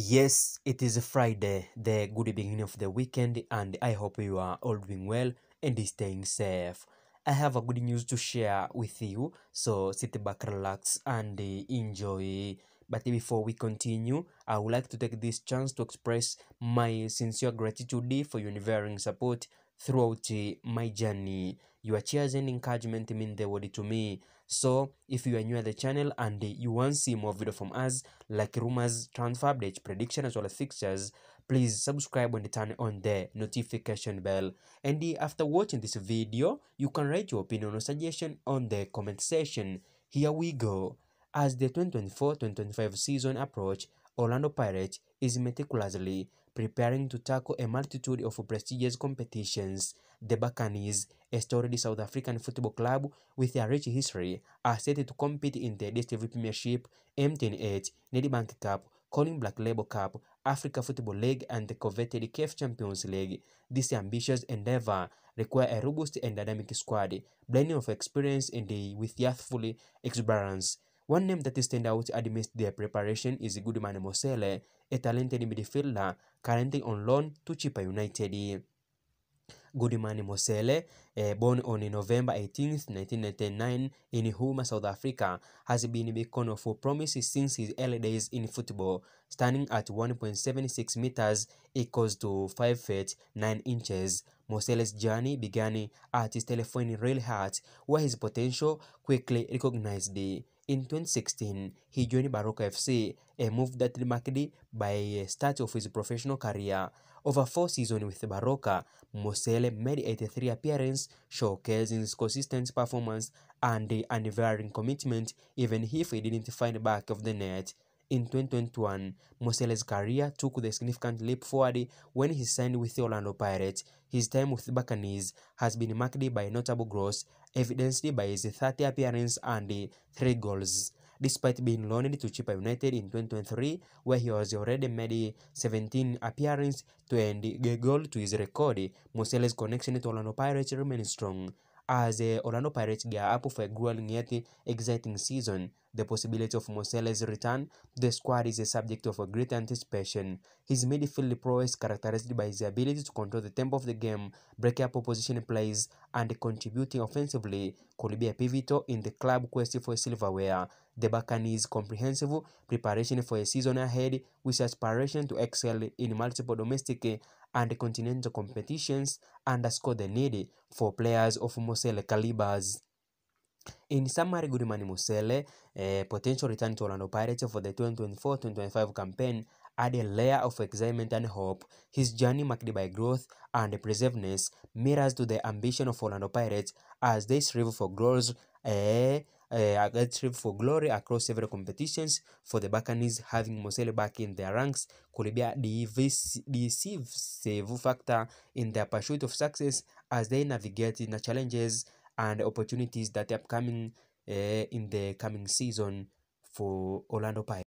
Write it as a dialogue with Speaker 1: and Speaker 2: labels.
Speaker 1: Yes, it is Friday, the good beginning of the weekend, and I hope you are all doing well and staying safe. I have a good news to share with you, so sit back, relax, and uh, enjoy. But before we continue, I would like to take this chance to express my sincere gratitude for your unwavering support throughout eh, my journey. Your cheers and encouragement mean the world to me. So, if you are new at the channel and eh, you want to see more video from us, like rumors, transfer updates, prediction, as well as fixtures, please subscribe and turn on the notification bell. And eh, after watching this video, you can write your opinion or suggestion on the comment section. Here we go. As the 2024-2025 season approach, Orlando Pirates is meticulously preparing to tackle a multitude of prestigious competitions. The Buccaneers, a storied South African football club with a rich history, are set to compete in the DStv Premiership, M108, Nedbank Cup, Calling Black Label Cup, Africa Football League and the coveted CAF Champions League. This ambitious endeavor requires a robust and dynamic squad, blending of experience and with youthful exuberance. One name that stand out amidst their preparation is Goodman Mosele, a talented midfielder currently on loan to Chipa United. Goodman Mosele, eh, born on November 18, 1999 in Huma, South Africa, has been a beacon of promise since his early days in football, standing at 1.76 meters equals to 5 feet 9 inches. Mosele's journey began at his Telephone Rail Heart, where his potential quickly recognized. In 2016, he joined Baroka FC, a move that marked by a start of his professional career. Over four seasons with Baroka, Mosele made 83 appearances, showcasing his consistent performance and the unwavering commitment even if he didn't find back of the net. In 2021, Mosele's career took the significant leap forward when he signed with the Orlando Pirates. His time with the Buccaneers has been marked by notable growth, evidenced by his 30 appearances and three goals. Despite being loaned to Chippa United in 2023, where he has already made 17 appearances to end a goal to his record, Mosele's connection to Orlando Pirates remains strong as uh, Orlando Pirates gear up for a grueling yet exciting season. The possibility of Mosele's return to the squad is a subject of a great anticipation. His midfield prowess characterized by his ability to control the tempo of the game, break up opposition plays, and contributing offensively could be a pivotal in the club quest for silverware. the Buccaneers' comprehensive preparation for a season ahead with aspiration to excel in multiple domestic and continental competitions underscore the need for players of Moselle calibers. In summary, Goodman Musele, a potential return to Orlando Pirates for the 2024-2025 campaign, add a layer of excitement and hope. His journey marked by growth and preservedness mirrors to the ambition of Orlando Pirates as they strive for growth. eh, uh, a trip for glory across several competitions for the Buccaneers, having Mosele back in their ranks could be a decisive factor in their pursuit of success as they navigate the challenges and opportunities that are coming uh, eh, in the coming season for Orlando Pirates.